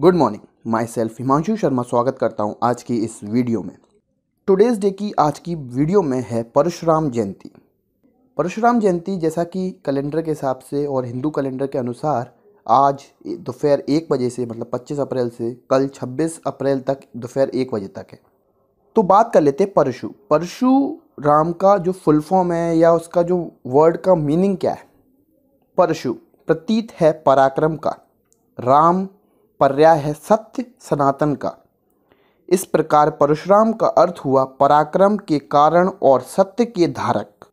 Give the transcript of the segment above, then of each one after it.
good morning my self Himanshu Sharma स्वागत करता हूँ आज की इस वीडियो में टुडेज़ डे की आज की वीडियो में है परशुराम जयंती परशुराम जयंती जैसा कि कैलेंडर के हिसाब से और हिंदू कैलेंडर के अनुसार आज दोपहर एक बजे से मतलब 25 अप्रैल से कल 26 अप्रैल तक दोपहर एक बजे तक है तो बात कर लेते हैं परशु परशु राम का जो फुल फॉर्म है या उसका जो वर्ड का मीनिंग क्या है परशु प्रतीत है पराक्रम का राम पर्याय है सत्य सनातन का इस प्रकार परशुराम का अर्थ हुआ पराक्रम के कारण और सत्य के धारक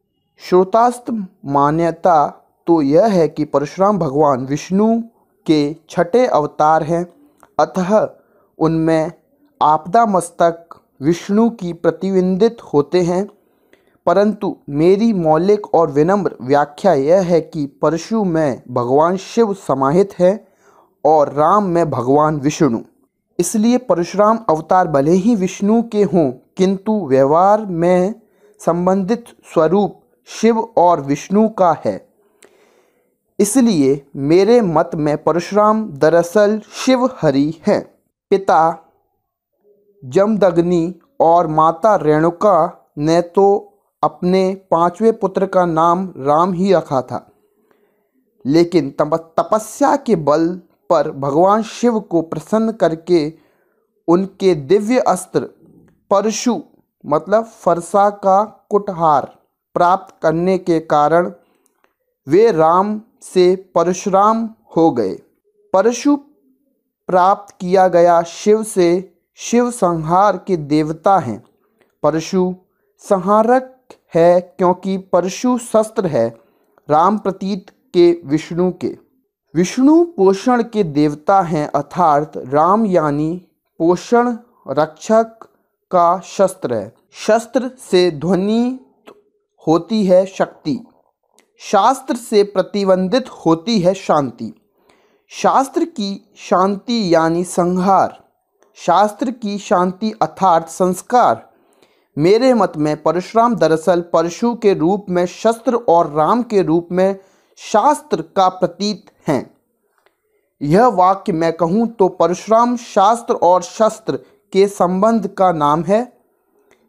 श्रोतास्त मान्यता तो यह है कि परशुराम भगवान विष्णु के छठे अवतार हैं अतः उनमें आपदा मस्तक विष्णु की प्रतिबिंबित होते हैं परंतु मेरी मौलिक और विनम्र व्याख्या यह है कि परशु में भगवान शिव समाहित है और राम में भगवान विष्णु इसलिए परशुराम अवतार भले ही विष्णु के हों किंतु व्यवहार में संबंधित स्वरूप शिव और विष्णु का है इसलिए मेरे मत में परशुराम दरअसल शिव हरि हैं पिता जमदग्नि और माता रेणुका ने तो अपने पांचवें पुत्र का नाम राम ही रखा था लेकिन तपस्या के बल पर भगवान शिव को प्रसन्न करके उनके दिव्य अस्त्र परशु मतलब फरसा का कुटहार प्राप्त करने के कारण वे राम से परशुराम हो गए परशु प्राप्त किया गया शिव से शिव संहार के देवता हैं परशु संहारक है क्योंकि परशु शस्त्र है राम प्रतीत के विष्णु के विष्णु पोषण के देवता हैं अर्थात राम यानी पोषण रक्षक का शस्त्र है शस्त्र से ध्वनि होती है शक्ति शास्त्र से प्रतिबंधित होती है शांति शास्त्र की शांति यानी संहार शास्त्र की शांति अर्थात संस्कार मेरे मत में परशुराम दरअसल परशु के रूप में शस्त्र और राम के रूप में शास्त्र का प्रतीत हैं यह वाक्य मैं कहूँ तो परशुराम शास्त्र और शस्त्र के संबंध का नाम है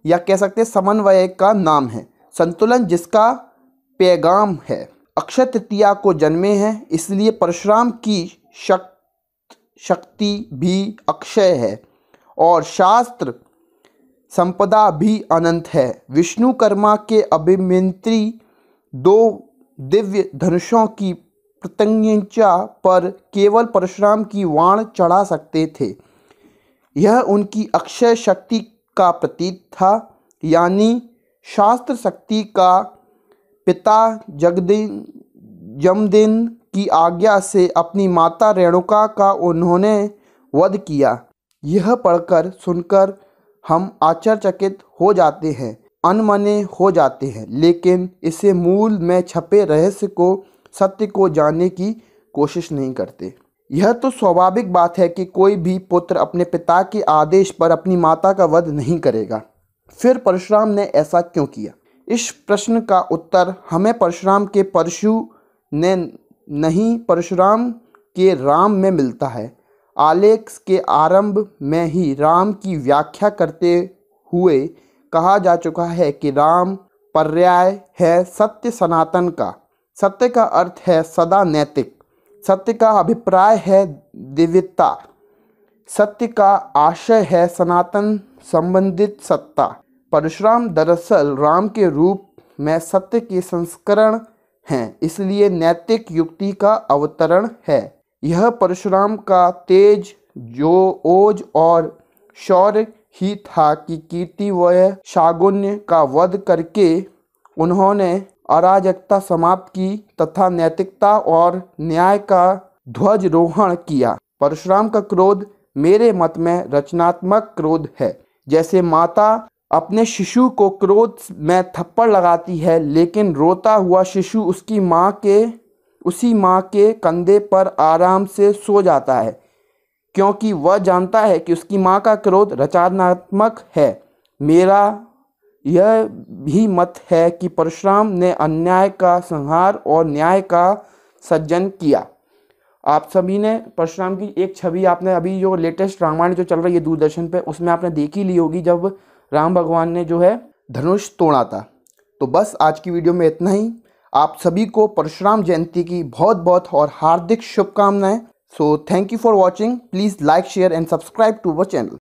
या कह सकते समन्वय का नाम है संतुलन जिसका पैगाम है अक्षय तृतीया को जन्मे हैं इसलिए परशुराम की शक्त शक्ति भी अक्षय है और शास्त्र संपदा भी अनंत है विष्णुकर्मा के अभिमंत्री दो दिव्य धनुषों की प्रत्यंगा पर केवल परशुराम की वाण चढ़ा सकते थे यह उनकी अक्षय शक्ति का प्रतीक था यानी शास्त्र शक्ति का पिता जगदिन जमदिन की आज्ञा से अपनी माता रेणुका का उन्होंने वध किया यह पढ़कर सुनकर हम आश्चर्यचकित हो जाते हैं अनमने हो जाते हैं लेकिन इसे मूल में छपे रहस्य को सत्य को जानने की कोशिश नहीं करते यह तो स्वाभाविक बात है कि कोई भी पुत्र अपने पिता के आदेश पर अपनी माता का वध नहीं करेगा फिर परशुराम ने ऐसा क्यों किया इस प्रश्न का उत्तर हमें परशुराम के परशु ने नहीं परशुराम के राम में मिलता है आलेख के आरंभ में ही राम की व्याख्या करते हुए कहा जा चुका है कि राम पर्याय है सत्य सनातन का सत्य का अर्थ है सदा नैतिक सत्य का अभिप्राय है दिव्यता सत्य का आशय है सनातन संबंधित सत्ता परशुराम दरअसल राम के रूप में सत्य के संस्करण हैं इसलिए नैतिक युक्ति का अवतरण है यह परशुराम का तेज जो ओज और शौर्य ही था कि कीर्ति व शागुन्य का वध करके उन्होंने अराजकता समाप्त की तथा नैतिकता और न्याय का ध्वजरोहण किया परशुराम का क्रोध मेरे मत में रचनात्मक क्रोध है जैसे माता अपने शिशु को क्रोध में थप्पड़ लगाती है लेकिन रोता हुआ शिशु उसकी माँ के उसी माँ के कंधे पर आराम से सो जाता है क्योंकि वह जानता है कि उसकी माँ का क्रोध रचनात्मक है मेरा यह भी मत है कि परशुराम ने अन्याय का संहार और न्याय का सज्जन किया आप सभी ने परशुराम की एक छवि आपने अभी जो लेटेस्ट रामायण जो चल रही है दूरदर्शन पे उसमें आपने देखी ली होगी जब राम भगवान ने जो है धनुष तोड़ा था तो बस आज की वीडियो में इतना ही आप सभी को परशुराम जयंती की बहुत बहुत और हार्दिक शुभकामनाएं so thank you for watching please like share and subscribe to our channel